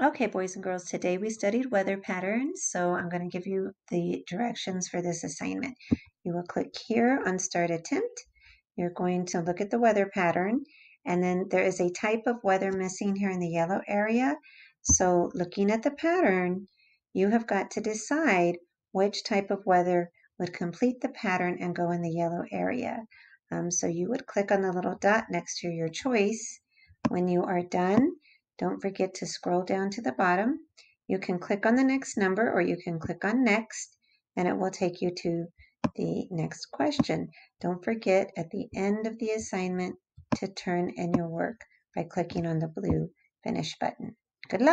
Okay, boys and girls, today we studied weather patterns, so I'm going to give you the directions for this assignment. You will click here on Start Attempt. You're going to look at the weather pattern, and then there is a type of weather missing here in the yellow area. So looking at the pattern, you have got to decide which type of weather would complete the pattern and go in the yellow area. Um, so you would click on the little dot next to your choice. When you are done, don't forget to scroll down to the bottom. You can click on the next number or you can click on next and it will take you to the next question. Don't forget at the end of the assignment to turn in your work by clicking on the blue finish button. Good luck!